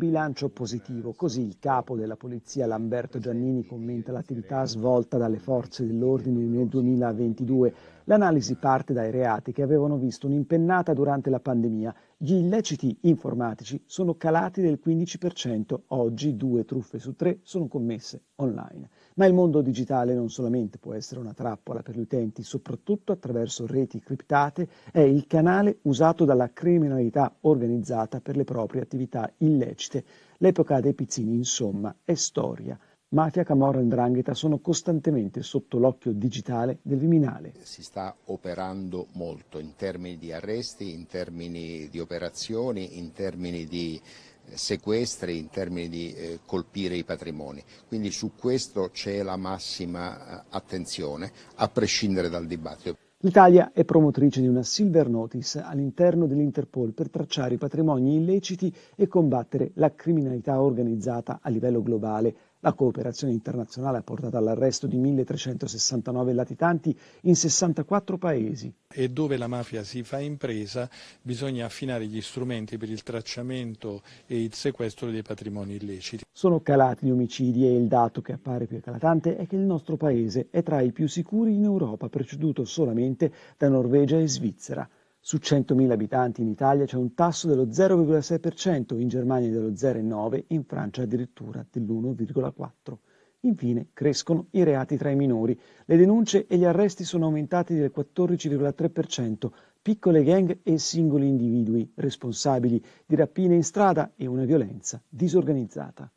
bilancio positivo, così il capo della polizia Lamberto Giannini commenta l'attività svolta dalle forze dell'ordine nel 2022 L'analisi parte dai reati che avevano visto un'impennata durante la pandemia. Gli illeciti informatici sono calati del 15%, oggi due truffe su tre sono commesse online. Ma il mondo digitale non solamente può essere una trappola per gli utenti, soprattutto attraverso reti criptate, è il canale usato dalla criminalità organizzata per le proprie attività illecite. L'epoca dei pizzini, insomma, è storia. Mafia, Camorra e 'ndrangheta sono costantemente sotto l'occhio digitale del Viminale. Si sta operando molto in termini di arresti, in termini di operazioni, in termini di eh, sequestri, in termini di eh, colpire i patrimoni. Quindi su questo c'è la massima eh, attenzione, a prescindere dal dibattito. L'Italia è promotrice di una silver notice all'interno dell'Interpol per tracciare i patrimoni illeciti e combattere la criminalità organizzata a livello globale la cooperazione internazionale ha portato all'arresto di 1369 latitanti in 64 paesi. E dove la mafia si fa impresa bisogna affinare gli strumenti per il tracciamento e il sequestro dei patrimoni illeciti. Sono calati gli omicidi e il dato che appare più calatante è che il nostro paese è tra i più sicuri in Europa, preceduto solamente da Norvegia e Svizzera. Su 100.000 abitanti in Italia c'è un tasso dello 0,6%, in Germania dello 0,9%, in Francia addirittura dell'1,4%. Infine crescono i reati tra i minori. Le denunce e gli arresti sono aumentati del 14,3%, piccole gang e singoli individui responsabili di rapine in strada e una violenza disorganizzata.